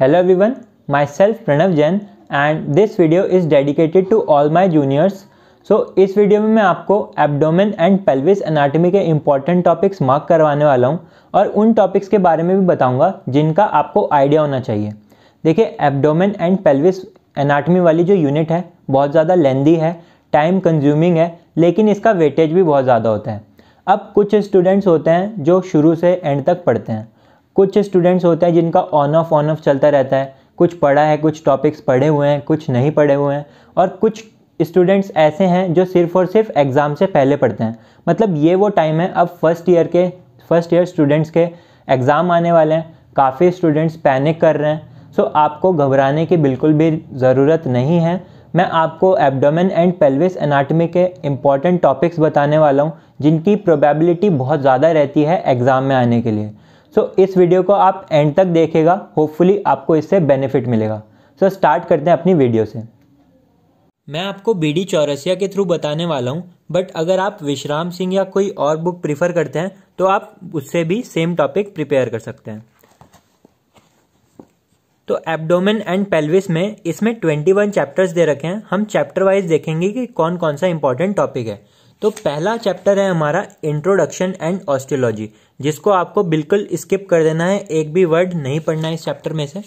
Hello everyone myself Pranav Jain and this video is dedicated to all my juniors so इस video में मैं आपको abdomen and pelvis anatomy के important topics mark करवाने वाला हूँ और उन टॉपिक्स के बारे में भी बताऊँगा जिनका आपको आइडिया होना चाहिए देखिए एब्डोमेन एंड पेल्विस एनाटमी वाली जो यूनिट है बहुत ज़्यादा लेंदी है टाइम कंज्यूमिंग है लेकिन इसका वेटेज भी बहुत ज़्यादा होता है अब कुछ स्टूडेंट्स होते हैं जो शुरू से एंड तक पढ़ते हैं कुछ स्टूडेंट्स होते हैं जिनका ऑन ऑफ ऑन ऑफ चलता रहता है कुछ पढ़ा है कुछ टॉपिक्स पढ़े हुए हैं कुछ नहीं पढ़े हुए हैं और कुछ स्टूडेंट्स ऐसे हैं जो सिर्फ और सिर्फ एग्ज़ाम से पहले पढ़ते हैं मतलब ये वो टाइम है अब फर्स्ट ईयर के फर्स्ट ईयर स्टूडेंट्स के एग्ज़ाम आने वाले हैं काफ़ी स्टूडेंट्स पैनिक कर रहे हैं सो आपको घबराने की बिल्कुल भी ज़रूरत नहीं है मैं आपको एब्डोमेन एंड पेल्विस एनाटमी के इंपॉर्टेंट टॉपिक्स बताने वाला हूँ जिनकी प्रोबेबिलिटी बहुत ज़्यादा रहती है एग्ज़ाम में आने के लिए सो so, इस वीडियो को आप एंड तक देखेगा होपफुली आपको इससे बेनिफिट मिलेगा सो so, स्टार्ट करते हैं अपनी वीडियो से मैं आपको बी डी चौरसिया के थ्रू बताने वाला हूँ बट अगर आप विश्राम सिंह या कोई और बुक प्रिफर करते हैं तो आप उससे भी सेम टॉपिक प्रिपेयर कर सकते हैं तो एब्डोमेन एंड पेल्विस में इसमें 21 चैप्टर्स दे रखे हैं हम चैप्टर वाइज देखेंगे कि कौन कौन सा इंपॉर्टेंट टॉपिक है तो पहला चैप्टर है हमारा इंट्रोडक्शन एंड ऑस्ट्रियोलॉजी जिसको आपको बिल्कुल स्किप कर देना है एक भी वर्ड नहीं पढ़ना है इस चैप्टर में से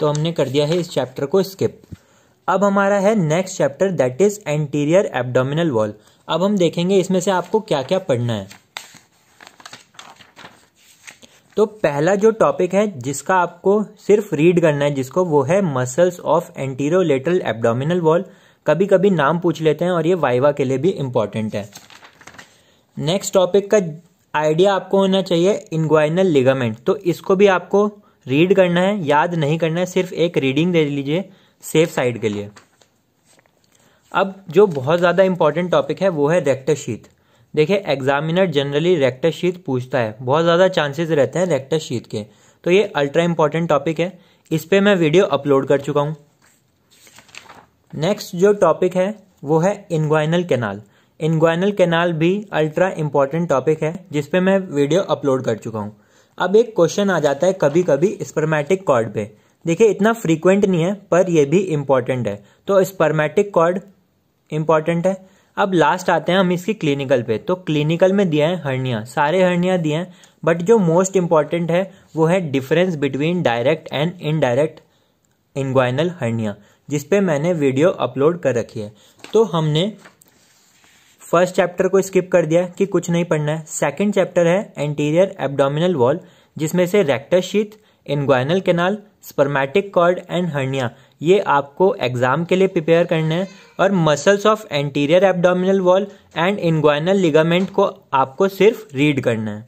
तो हमने कर दिया है इस चैप्टर को स्किप अब हमारा है next chapter that is anterior abdominal wall अब हम देखेंगे इसमें से आपको क्या क्या पढ़ना है तो पहला जो टॉपिक है जिसका आपको सिर्फ रीड करना है जिसको वो है muscles of anterolateral abdominal wall कभी कभी नाम पूछ लेते हैं और ये वाइवा के लिए भी इम्पॉर्टेंट है नेक्स्ट टॉपिक का आइडिया आपको होना चाहिए इनग्वाइनल लिगामेंट तो इसको भी आपको रीड करना है याद नहीं करना है सिर्फ एक रीडिंग दे लीजिए सेफ साइड के लिए अब जो बहुत ज़्यादा इंपॉर्टेंट टॉपिक है वो है रेक्टर शीत देखिए एग्जामिनर जनरली रेक्टर शीत पूछता है बहुत ज़्यादा चांसेस रहते हैं रेक्टर शीत के तो ये अल्ट्रा इंपॉर्टेंट टॉपिक है इस पर मैं वीडियो अपलोड कर चुका हूँ नेक्स्ट जो टॉपिक है वो है इनग्वाइनल कैनाल इनग्वाइनल कैनाल भी अल्ट्रा इम्पॉर्टेंट टॉपिक है जिसपे मैं वीडियो अपलोड कर चुका हूँ अब एक क्वेश्चन आ जाता है कभी कभी स्पर्मेटिक कॉर्ड पे देखिए इतना फ्रीक्वेंट नहीं है पर यह भी इम्पॉर्टेंट है तो स्पर्मेटिक कॉर्ड इम्पॉर्टेंट है अब लास्ट आते हैं हम इसकी क्लिनिकल पे तो क्लिनिकल में दिया है हर्निया सारे हर्निया दिए हैं बट जो मोस्ट इम्पॉर्टेंट है वो है difference between direct and indirect inguinal hernia जिस पे मैंने वीडियो अपलोड कर रखी है तो हमने फर्स्ट चैप्टर को स्किप कर दिया कि कुछ नहीं पढ़ना है सेकंड चैप्टर है एंटीरियर एब्डोमिनल वॉल जिसमें से rectus sheath inguinal canal spermatic cord and hernia ये आपको एग्जाम के लिए प्रिपेयर करना है और muscles of anterior abdominal wall and inguinal ligament को आपको सिर्फ रीड करना है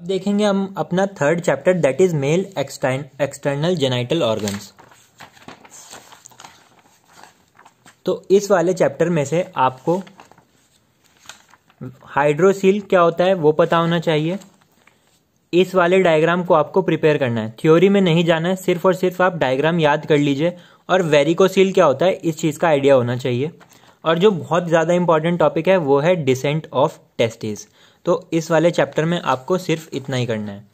अब देखेंगे हम अपना third chapter that is male external genital organs तो इस वाले चैप्टर में से आपको हाइड्रोसील क्या होता है वो पता होना चाहिए इस वाले डायग्राम को आपको प्रिपेयर करना है थ्योरी में नहीं जाना है सिर्फ और सिर्फ आप डायग्राम याद कर लीजिए और वेरिकोसील क्या होता है इस चीज़ का आइडिया होना चाहिए और जो बहुत ज़्यादा इंपॉर्टेंट टॉपिक है वो है डिसेंट ऑफ टेस्टिस तो इस वाले चैप्टर में आपको सिर्फ इतना ही करना है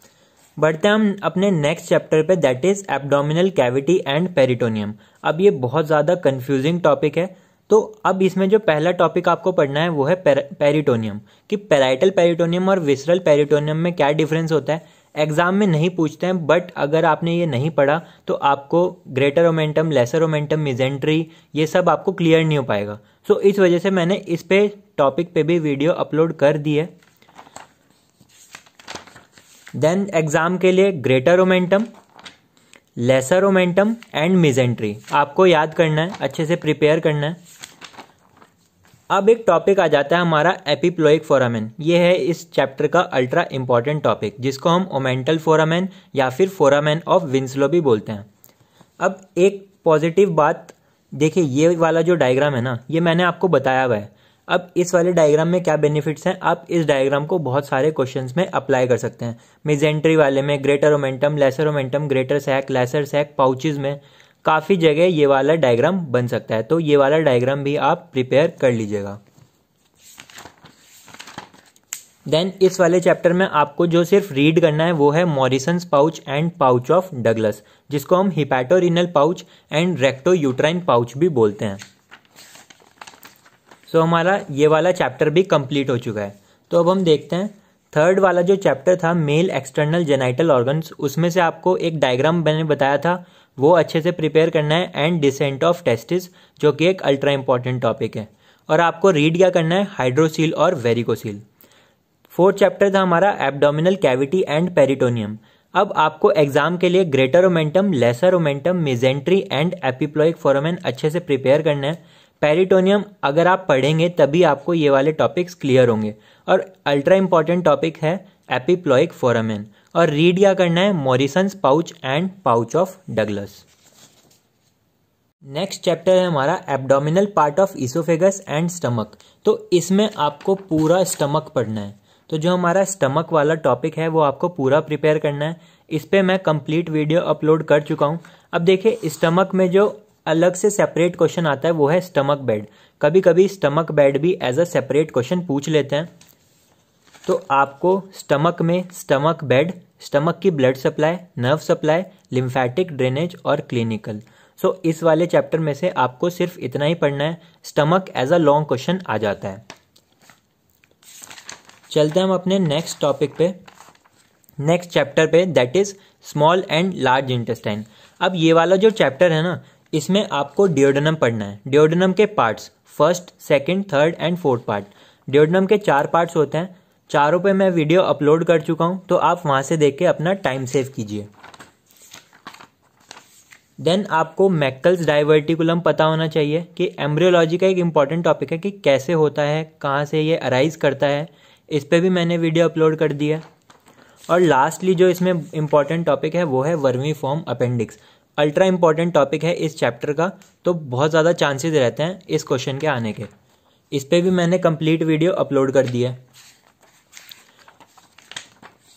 बढ़ते हम अपने नेक्स्ट चैप्टर पे that is abdominal cavity and peritoneum अब ये बहुत ज़्यादा कंफ्यूजिंग टॉपिक है तो अब इसमें जो पहला टॉपिक आपको पढ़ना है वो है पेरिटोनियम कि पेराइटल पेरिटोनियम और विसरल पेरिटोनियम में क्या डिफरेंस होता है एग्ज़ाम में नहीं पूछते हैं बट अगर आपने ये नहीं पढ़ा तो आपको greater omentum lesser omentum mesentery ये सब आपको क्लियर नहीं हो पाएगा सो so, इस वजह से मैंने इस पे टॉपिक पे भी वीडियो अपलोड कर दी है देन एग्ज़ाम के लिए greater omentum lesser omentum and mesentery आपको याद करना है अच्छे से प्रिपेयर करना है अब एक टॉपिक आ जाता है हमारा एपिप्लोइक फोरामेन ये है इस चैप्टर का अल्ट्रा इम्पॉर्टेंट टॉपिक जिसको हम ओमेंटल फोरामेन या फिर फोरामेन ऑफ विंसलो भी बोलते हैं अब एक पॉजिटिव बात देखिए ये वाला जो डायग्राम है ना ये मैंने आपको बताया हुआ है अब इस वाले डायग्राम में क्या बेनिफिट्स हैं आप इस डायग्राम को बहुत सारे क्वेश्चंस में अप्लाई कर सकते हैं मिजेंट्री वाले में greater omentum lesser omentum greater sac lesser sac pouches में काफ़ी जगह ये वाला डायग्राम बन सकता है तो ये वाला डायग्राम भी आप प्रिपेयर कर लीजिएगा देन इस वाले चैप्टर में आपको जो सिर्फ रीड करना है वो है Morison's pouch and pouch of Douglas जिसको हम hepatorenal pouch and rectouterine pouch भी बोलते हैं सो तो हमारा ये वाला चैप्टर भी कंप्लीट हो चुका है तो अब हम देखते हैं थर्ड वाला जो चैप्टर था मेल एक्सटर्नल जेनाइटल ऑर्गन्स उसमें से आपको एक डायग्राम मैंने बताया था वो अच्छे से प्रिपेयर करना है एंड डिसेंट ऑफ टेस्टिस जो कि एक अल्ट्रा इंपॉर्टेंट टॉपिक है और आपको रीड क्या करना है हाइड्रोसील और वेरिकोसील फोर्थ चैप्टर था हमारा एबडोमिनल कैविटी एंड पेरिटोनियम अब आपको एग्जाम के लिए greater omentum lesser omentum mesentery and epiploic foramen अच्छे से प्रिपेयर करना है पेरिटोनियम अगर आप पढ़ेंगे तभी आपको ये वाले टॉपिक्स क्लियर होंगे और अल्ट्रा इम्पॉर्टेंट टॉपिक है एपिप्लॉइक फोरामेन और रीड क्या करना है Morison pouch and pouch of Douglas next chapter है हमारा abdominal part of oesophagus and stomach तो इसमें आपको पूरा स्टमक पढ़ना है तो जो हमारा स्टमक वाला टॉपिक है वो आपको पूरा प्रिपेयर करना है इस पर मैं कंप्लीट वीडियो अपलोड कर चुका हूँ अब देखिए स्टमक में जो अलग से सेपरेट क्वेश्चन आता है वो है स्टमक बेड कभी कभी स्टमक बेड भी एज अ सेपरेट क्वेश्चन पूछ लेते हैं तो आपको स्टमक में स्टमक बेड स्टमक की blood supply nerve supply lymphatic drainage और क्लिनिकल सो so, इस वाले चैप्टर में से आपको सिर्फ इतना ही पढ़ना है stomach as a long question आ जाता है चलते हैं हम अपने नेक्स्ट टॉपिक पे नेक्स्ट चैप्टर पे that is small and large intestine अब ये वाला जो चैप्टर है ना इसमें आपको डिओडनम पढ़ना है डिओडनम के parts first second third and fourth part duodenum के चार पार्ट्स होते हैं चारों पे मैं वीडियो अपलोड कर चुका हूँ तो आप वहाँ से देख के अपना टाइम सेव कीजिए देन आपको मैकल्स डाइवर्टिकुलम पता होना चाहिए कि एम्ब्रियोलॉजी का एक इम्पॉर्टेंट टॉपिक है कि कैसे होता है कहाँ से ये अराइज करता है इस पर भी मैंने वीडियो अपलोड कर दिया और लास्टली जो इसमें इम्पॉर्टेंट टॉपिक है वो है vermiform appendix ultra important topic है इस चैप्टर का तो बहुत ज़्यादा चांसेस रहते हैं इस क्वेश्चन के आने के इस पर भी मैंने कंप्लीट वीडियो अपलोड कर दिया है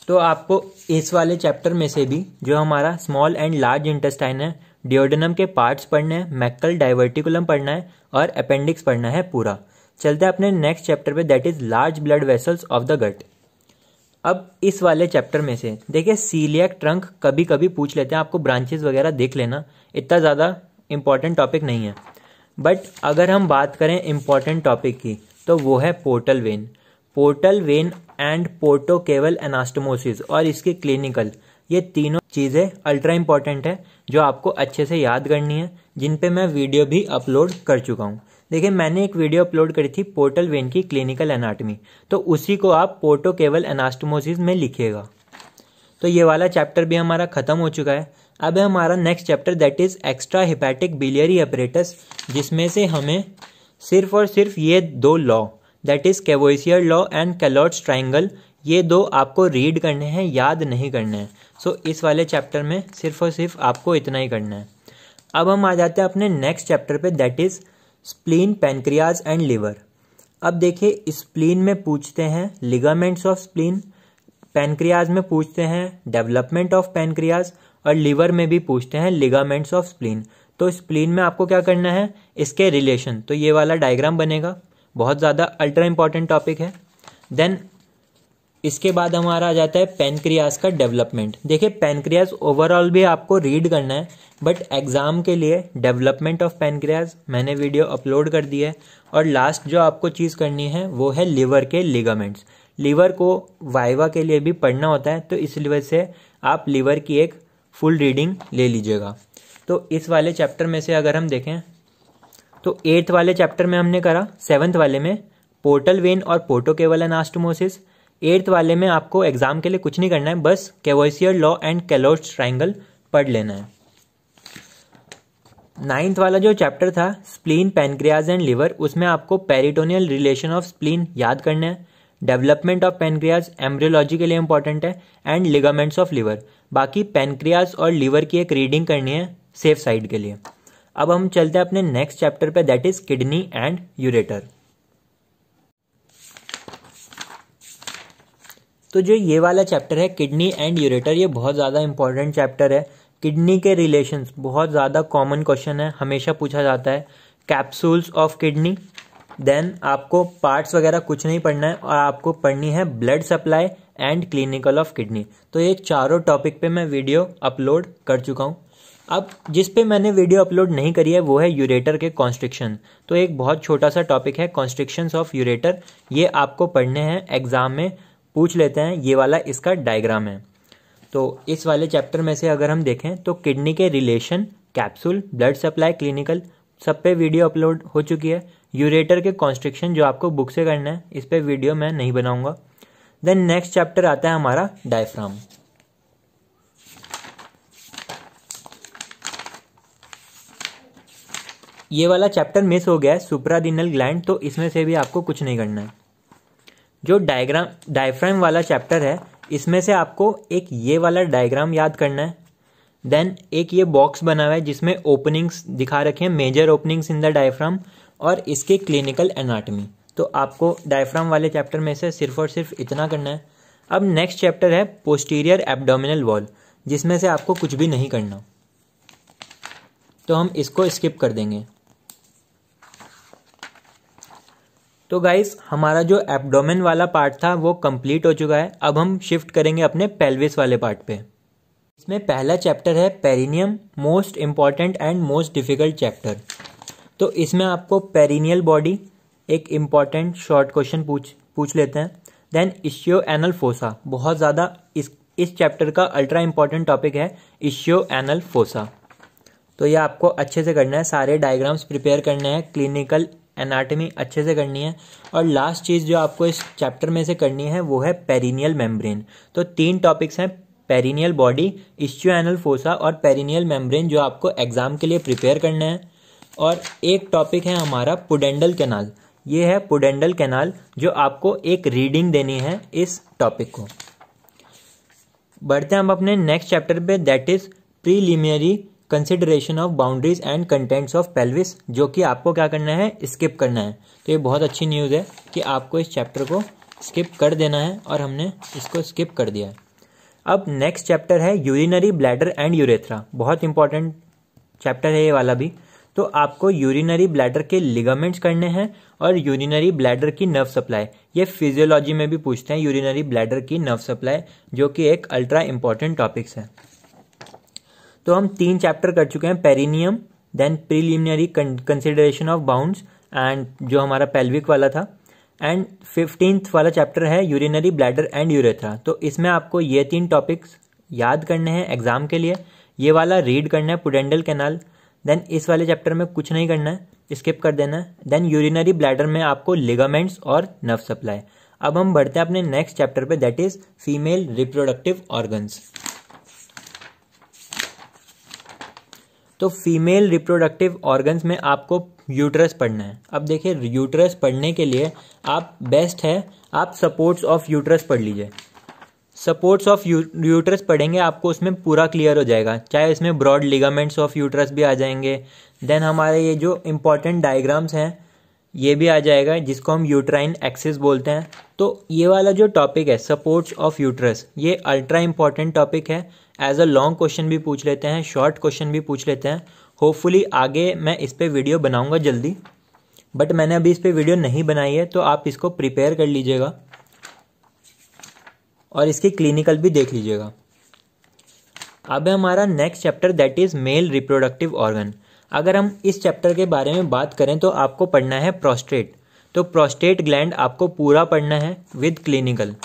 तो आपको इस वाले चैप्टर में से भी जो हमारा स्मॉल एंड लार्ज इंटेस्टाइन है डिओडनम के पार्ट्स पढ़ने हैं मैक्कल डाइवर्टिकुलम पढ़ना है और अपेंडिक्स पढ़ना है पूरा चलते हैं अपने नेक्स्ट चैप्टर पे that is large blood vessels of the gut अब इस वाले चैप्टर में से देखिए सीलियक ट्रंक कभी कभी पूछ लेते हैं आपको ब्रांचेस वगैरह देख लेना इतना ज़्यादा इम्पॉर्टेंट टॉपिक नहीं है बट अगर हम बात करें इम्पॉर्टेंट टॉपिक की तो वो है portal vein portal vein and portocaval anastomosis और इसके क्लिनिकल ये तीनों चीज़ें अल्ट्रा इम्पॉर्टेंट है जो आपको अच्छे से याद करनी है जिन पे मैं वीडियो भी अपलोड कर चुका हूँ देखिए मैंने एक वीडियो अपलोड करी थी पोर्टल वेन की क्लिनिकल एनाटॉमी तो उसी को आप पोर्टो केवल एनास्टोमोसिस में लिखिएगा तो ये वाला चैप्टर भी हमारा ख़त्म हो चुका है अब है हमारा next chapter that is extrahepatic biliary apparatus जिसमें से हमें सिर्फ और सिर्फ ये दो law that is Courvoisier law and Calot's triangle ये दो आपको रीड करने हैं याद नहीं करने हैं सो so, इस वाले चैप्टर में सिर्फ और सिर्फ आपको इतना ही करना है अब हम आ जाते हैं अपने नेक्स्ट चैप्टर पे that is spleen pancreas and liver अब देखिए स्प्लीन में पूछते हैं लिगामेंट्स ऑफ स्प्लीन पेनक्रियाज में पूछते हैं डेवलपमेंट ऑफ पेनक्रियाज और लिवर में भी पूछते हैं लिगामेंट्स ऑफ स्प्लीन तो स्प्लीन में आपको क्या करना है इसके रिलेशन तो ये वाला डायग्राम बनेगा बहुत ज़्यादा अल्ट्रा इंपॉर्टेंट टॉपिक है देन इसके बाद हमारा आ जाता है पेनक्रियास का डेवलपमेंट देखिए पेनक्रियास ओवरऑल भी आपको रीड करना है बट एग्ज़ाम के लिए डेवलपमेंट ऑफ पेनक्रियास मैंने वीडियो अपलोड कर दी है और लास्ट जो आपको चीज़ करनी है वो है लीवर के लिगामेंट्स लीवर को वाइवा के लिए भी पढ़ना होता है तो इस वजह से आप लीवर की एक फुल रीडिंग ले लीजिएगा तो इस वाले चैप्टर में से अगर हम देखें तो एट्थ वाले चैप्टर में हमने करा सेवन्थ वाले में पोर्टल वेन और पोटोकेवल एनास्टोमोसिस एट्थ वाले में आपको एग्ज़ाम के लिए कुछ नहीं करना है बस Courvoisier law and Calot's triangle पढ़ लेना है नाइन्थ वाला जो चैप्टर था स्प्लीन पेनक्रियाज एंड लिवर उसमें आपको पेरिटोनियल रिलेशन ऑफ स्प्लीन याद करना है डेवलपमेंट ऑफ पेनक्रियाज एम्ब्रियोलॉजी के लिए इंपॉर्टेंट है एंड लिगामेंट्स ऑफ लीवर बाकी पेनक्रियाज और लीवर की एक रीडिंग करनी है सेफ साइड के लिए अब हम चलते हैं अपने नेक्स्ट चैप्टर पे that is kidney and ureter तो जो ये वाला चैप्टर है किडनी एंड यूरेटर ये बहुत ज़्यादा इंपॉर्टेंट चैप्टर है किडनी के रिलेशंस बहुत ज़्यादा कॉमन क्वेश्चन है हमेशा पूछा जाता है कैप्सूल्स ऑफ किडनी देन आपको पार्ट्स वगैरह कुछ नहीं पढ़ना है और आपको पढ़नी है blood supply and clinical of kidney तो ये चारों टॉपिक पे मैं वीडियो अपलोड कर चुका हूँ अब जिस पे मैंने वीडियो अपलोड नहीं करी है वो है यूरेटर के कॉन्स्ट्रिक्शन तो एक बहुत छोटा सा टॉपिक है कॉन्स्ट्रिक्शंस ऑफ यूरेटर ये आपको पढ़ने हैं एग्जाम में पूछ लेते हैं ये वाला इसका डायग्राम है तो इस वाले चैप्टर में से अगर हम देखें तो किडनी के relation capsule blood supply clinical सब पे वीडियो अपलोड हो चुकी है यूरेटर के कॉन्स्ट्रिक्शन जो आपको बुक से करना है इस पर वीडियो मैं नहीं बनाऊंगा देन नेक्स्ट चैप्टर आता है हमारा डायफ्राम ये वाला चैप्टर मिस हो गया है सुप्रादिनल ग्लैंड तो इसमें से भी आपको कुछ नहीं करना है जो डायग्राम डायफ्राम वाला चैप्टर है इसमें से आपको एक ये वाला डायग्राम याद करना है देन एक ये बॉक्स बना हुआ है जिसमें ओपनिंग्स दिखा रखे हैं major openings in the diaphragm और इसके क्लिनिकल एनाटमी तो आपको डायफ्राम वाले चैप्टर में से सिर्फ और सिर्फ इतना करना है अब नेक्स्ट चैप्टर है पोस्टीरियर एबडोमिनल वॉल जिसमें से आपको कुछ भी नहीं करना तो हम इसको स्किप कर देंगे तो गाइज हमारा जो एब्डोमेन वाला पार्ट था वो कंप्लीट हो चुका है अब हम शिफ्ट करेंगे अपने पेल्विस वाले पार्ट पे इसमें पहला चैप्टर है perineum most important and most difficult chapter तो इसमें आपको पेरिनियल बॉडी एक इम्पॉर्टेंट शॉर्ट क्वेश्चन पूछ पूछ लेते हैं देन इश्यो एनल फोसा बहुत ज़्यादा इस इस चैप्टर का अल्ट्रा इम्पॉर्टेंट टॉपिक है इश्यो एनल फोसा तो ये आपको अच्छे से करना है सारे डायग्राम्स प्रिपेयर करने हैं क्लिनिकल एनाटमी अच्छे से करनी है और लास्ट चीज़ जो आपको इस चैप्टर में से करनी है वो है पेरिनियल मेम्ब्रेन तो तीन टॉपिक्स हैं पेरिनियल बॉडी एनल फोसा और पेरिनियल मेम्ब्रेन जो आपको एग्ज़ाम के लिए प्रिपेयर करना है और एक टॉपिक है हमारा पुडेंडल कैनाल ये है पुडेंडल कैनाल जो आपको एक रीडिंग देनी है इस टॉपिक को बढ़ते हैं हम अपने नेक्स्ट चैप्टर पे that is preliminary consideration of boundaries and contents of pelvis जो कि आपको क्या करना है स्किप करना है तो ये बहुत अच्छी न्यूज़ है कि आपको इस चैप्टर को स्किप कर देना है और हमने इसको स्किप कर दिया है अब नेक्स्ट चैप्टर है यूरिनरी ब्लैडर एंड यूरेथ्रा बहुत इंपॉर्टेंट चैप्टर है ये वाला भी तो आपको यूरिनरी ब्लैडर के लिगामेंट्स करने हैं और यूरिनरी ब्लैडर की नर्व सप्लाई ये फिजियोलॉजी में भी पूछते हैं यूरिनरी ब्लैडर की नर्व सप्लाई जो कि एक अल्ट्रा इंपॉर्टेंट टॉपिक्स है तो हम तीन चैप्टर कर चुके हैं perineum then preliminary consideration of bounds and जो हमारा पेल्विक वाला था एंड फिफ्टींथ वाला चैप्टर है यूरिनरी ब्लैडर एंड यूरेथ्रा तो इसमें आपको ये तीन टॉपिक्स याद करने हैं एग्जाम के लिए ये वाला रीड करना है पुडेंडल कैनाल देन इस वाले चैप्टर में कुछ नहीं करना है स्किप कर देना है देन यूरिनरी ब्लैडर में आपको लिगामेंट्स और नर्व सप्लाई अब हम बढ़ते हैं अपने नेक्स्ट चैप्टर पे that is female reproductive organs तो फीमेल रिप्रोडक्टिव ऑर्गन्स में आपको यूट्रस पढ़ना है अब देखिए यूट्रस पढ़ने के लिए आप बेस्ट है आप सपोर्ट्स ऑफ यूट्रस पढ़ लीजिए सपोर्ट्स ऑफ यूट्रस पढ़ेंगे आपको उसमें पूरा क्लियर हो जाएगा चाहे इसमें ब्रॉड लिगामेंट्स ऑफ यूट्रस भी आ जाएंगे देन हमारे ये जो इम्पोर्टेंट डायग्राम्स हैं ये भी आ जाएगा जिसको हम यूट्राइन एक्सिस बोलते हैं तो ये वाला जो टॉपिक है सपोर्ट्स ऑफ यूट्रस ये अल्ट्रा इम्पॉर्टेंट टॉपिक है एज अ लॉन्ग क्वेश्चन भी पूछ लेते हैं शॉर्ट क्वेश्चन भी पूछ लेते हैं होपफुली आगे मैं इस पर वीडियो बनाऊँगा जल्दी बट मैंने अभी इस पर वीडियो नहीं बनाई है तो आप इसको प्रिपेयर कर लीजिएगा और इसकी क्लिनिकल भी देख लीजिएगा अब हमारा next chapter that is male reproductive organ अगर हम इस चैप्टर के बारे में बात करें तो आपको पढ़ना है प्रोस्टेट तो प्रोस्टेट ग्लैंड आपको पूरा पढ़ना है विद क्लिनिकल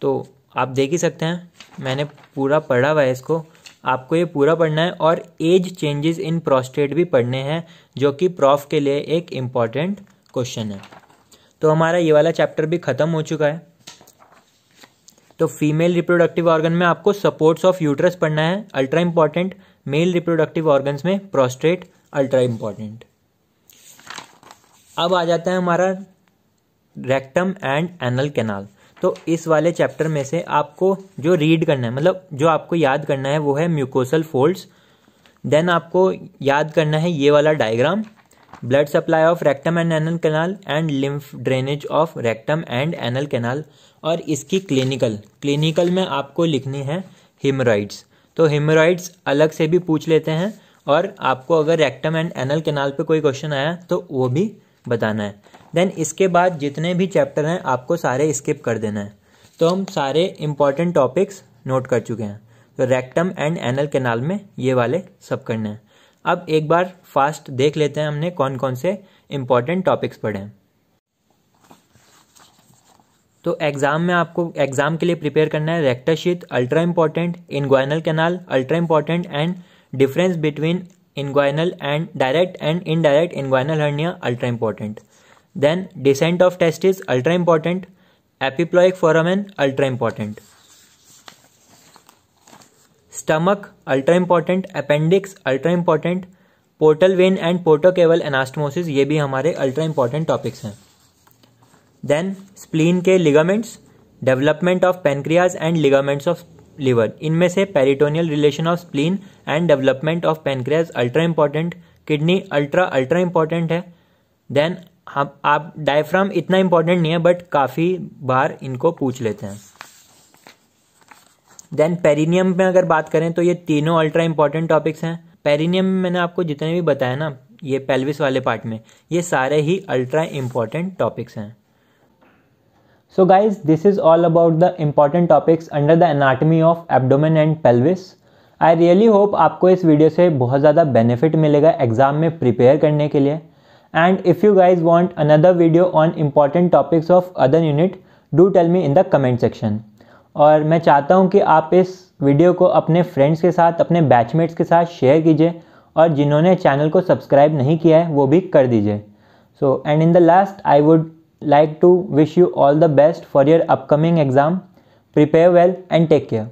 तो आप देख ही सकते हैं मैंने पूरा पढ़ा हुआ है इसको आपको ये पूरा पढ़ना है और एज चेंजेस इन प्रोस्टेट भी पढ़ने हैं जो कि प्रॉफ के लिए एक इम्पॉर्टेंट क्वेश्चन है तो हमारा ये वाला चैप्टर भी ख़त्म हो चुका है तो फीमेल रिप्रोडक्टिव ऑर्गन में आपको सपोर्ट्स ऑफ यूट्रस पढ़ना है ultra important male reproductive organs में प्रोस्टेट अल्ट्रा इम्पॉर्टेंट अब आ जाता है हमारा रेक्टम एंड एनल कैनाल तो इस वाले चैप्टर में से आपको जो रीड करना है मतलब जो आपको याद करना है वो है म्यूकोसल फोल्ड्स देन आपको याद करना है ये वाला diagram blood supply of rectum and anal canal and lymph drainage of rectum and anal canal और इसकी क्लिनिकल क्लिनिकल में आपको लिखनी है हिमराइड्स तो हिमराइड्स अलग से भी पूछ लेते हैं और आपको अगर रेक्टम एंड एनल कैनाल पे कोई क्वेश्चन आया तो वो भी बताना है देन इसके बाद जितने भी चैप्टर हैं आपको सारे स्किप कर देना है तो हम सारे इंपॉर्टेंट टॉपिक्स नोट कर चुके हैं तो रेक्टम एंड एनल कैनाल में ये वाले सब करने हैं अब एक बार फास्ट देख लेते हैं हमने कौन कौन से इम्पॉर्टेंट टॉपिक्स पढ़े हैं तो एग्ज़ाम में आपको एग्ज़ाम के लिए प्रिपेयर करना है rectus sheath ultra important inguinal canal ultra important and difference between inguinal and direct and indirect inguinal hernia ultra important then descent of test ultra important important. Epiploic foramen ultra important stomach ultra important appendix ultra important portal vein and portocaval anastomosis ये भी हमारे ultra important topics हैं then spleen के ligaments development of pancreas and ligaments of liver इनमें से peritoneal relation of spleen and development of pancreas ultra important kidney ultra ultra important है then हम आप डायफ्राम इतना इम्पोर्टेंट नहीं है बट काफ़ी बार इनको पूछ लेते हैं देन पेरिनियम में अगर बात करें तो ये तीनों अल्ट्रा इंपॉर्टेंट टॉपिक्स हैं पेरिनियम में मैंने आपको जितने भी बताया ना ये पेल्विस वाले पार्ट में ये सारे ही अल्ट्रा इंपॉर्टेंट टॉपिक्स हैं so guys this is all about the important topics under the anatomy of abdomen and pelvis I really hope आपको इस वीडियो से बहुत ज़्यादा बेनिफिट मिलेगा एग्ज़ाम में प्रिपेयर करने के लिए and if you guys want another video on important topics of other unit do tell me in the comment section और मैं चाहता हूँ कि आप इस वीडियो को अपने फ्रेंड्स के साथ अपने बैचमेट्स के साथ शेयर कीजिए और जिन्होंने चैनल को सब्सक्राइब नहीं किया है वो भी कर दीजिए so and in the last I would like to wish you all the best for your upcoming exam prepare well and take care